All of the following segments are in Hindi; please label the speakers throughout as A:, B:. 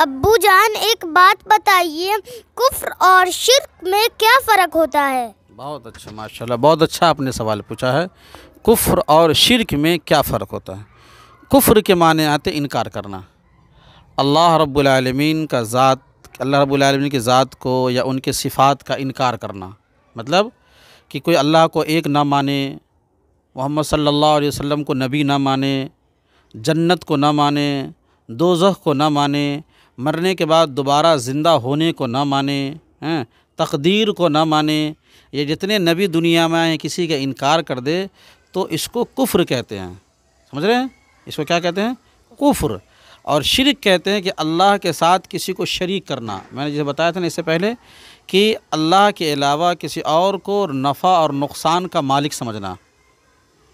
A: अब्बू जान एक बात बताइए कुफ्र और शिरक में क्या फ़र्क होता है
B: बहुत अच्छा माशाल्लाह बहुत अच्छा आपने सवाल पूछा है कुफ्र और शिरक में क्या फ़र्क होता है कुफ्र के माने आते इनकार करना अल्लाह रब्बुलमीन का ज़ात अल्लाह रब्बुलमीन की ज़ात को या उनके सिफ़ात का इनकार करना मतलब कि कोई अल्लाह को एक ना माने मोहम्मद सल्लल्लाहु अलैहि वसल्लम को नबी ना माने जन्नत को ना माने दोजह को ना माने मरने के बाद दोबारा ज़िंदा होने को ना माने हैं तकदीर को ना माने ये जितने नबी दुनिया में आए किसी का इनकार कर दे तो इसको कुफ्र कहते हैं समझ रहे हैं इसको क्या कहते हैं कुफ्र और शिरक कहते हैं कि अल्लाह के साथ किसी को शरीक करना मैंने जैसे बताया था ना इससे पहले कि अल्लाह के अलावा किसी और को नफ़ा और नुकसान का मालिक समझना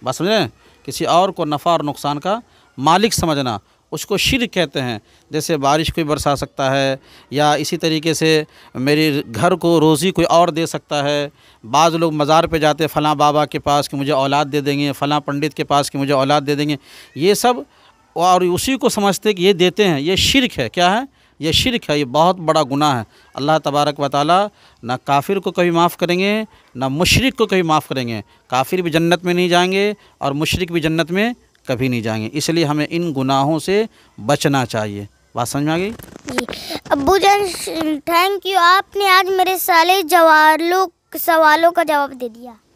B: बात समझ रहे हैं किसी और को नफ़ा और नुकसान का मालिक समझना उसको शिर कहते हैं जैसे बारिश कोई बरसा सकता है या इसी तरीके से मेरे घर को रोज़ी कोई और दे सकता है बाज़ लोग मज़ार पे जाते फ़लाँ बाबा के पास कि मुझे औलाद दे देंगे फ़लाँ पंडित के पास कि मुझे औलाद दे देंगे ये सब और उसी को समझते कि ये देते हैं ये शिरक है क्या है ये शिरक है ये बहुत बड़ा गुनाह है अल्लाह तबारक व ना काफिर को कभी माफ़ करेंगे ना मुशरक को कभी माफ़ करेंगे काफिर भी जन्नत में नहीं जाएंगे और मुशरक भी जन्नत में कभी नहीं जाएंगे इसलिए हमें इन गुनाहों से बचना चाहिए बात समझ में आ गई
A: जी अबू जान थैंक यू आपने आज मेरे साले जवालों सवालों का जवाब दे दिया